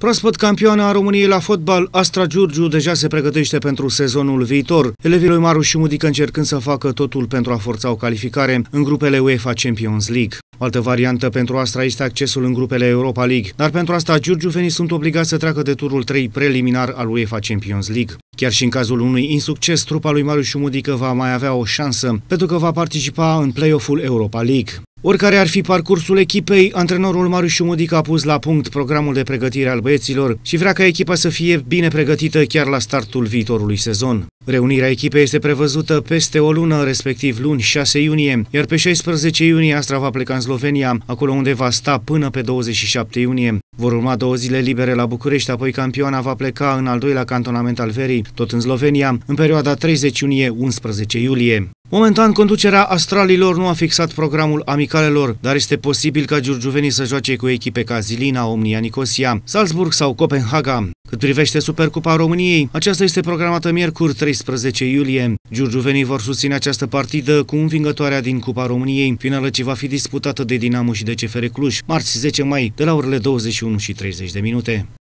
Proaspăt campioana a României la fotbal, Astra Giurgiu deja se pregătește pentru sezonul viitor, elevii lui Maru și Mudică încercând să facă totul pentru a forța o calificare în grupele UEFA Champions League. O altă variantă pentru Astra este accesul în grupele Europa League, dar pentru asta Giurgiu giurgiuvenii sunt obligați să treacă de turul 3 preliminar al UEFA Champions League. Chiar și în cazul unui insucces, trupa lui Marius Șumudică va mai avea o șansă, pentru că va participa în play-off-ul Europa League. Oricare ar fi parcursul echipei, antrenorul Marius Șumudic a pus la punct programul de pregătire al băieților și vrea ca echipa să fie bine pregătită chiar la startul viitorului sezon. Reunirea echipei este prevăzută peste o lună, respectiv luni 6 iunie, iar pe 16 iunie Astra va pleca în Slovenia, acolo unde va sta până pe 27 iunie. Vor urma două zile libere la București, apoi campioana va pleca în al doilea cantonament al verii, tot în Slovenia, în perioada 30 iunie-11 iulie. Momentan, conducerea Astralilor nu a fixat programul amicalelor, dar este posibil ca giurgiuvenii să joace cu echipe ca Zilina, Omnia Nicosia, Salzburg sau Copenhaga. Cât privește Supercupa României, aceasta este programată miercuri 13 iulie. Giurgiuvenii vor susține această partidă cu învingătoarea din Cupa României, finală ce va fi disputată de Dinamo și de CFR Cluj, marți 10 mai, de la orele 21 și 30 de minute.